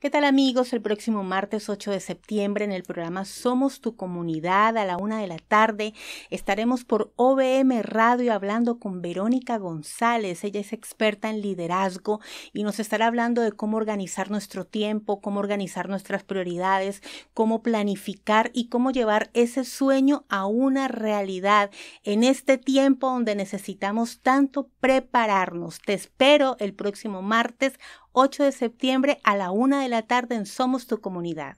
¿Qué tal amigos? El próximo martes 8 de septiembre en el programa Somos tu comunidad a la una de la tarde estaremos por OBM Radio hablando con Verónica González. Ella es experta en liderazgo y nos estará hablando de cómo organizar nuestro tiempo, cómo organizar nuestras prioridades, cómo planificar y cómo llevar ese sueño a una realidad en este tiempo donde necesitamos tanto prepararnos. Te espero el próximo martes 8 de septiembre a la 1 de la tarde en Somos Tu Comunidad.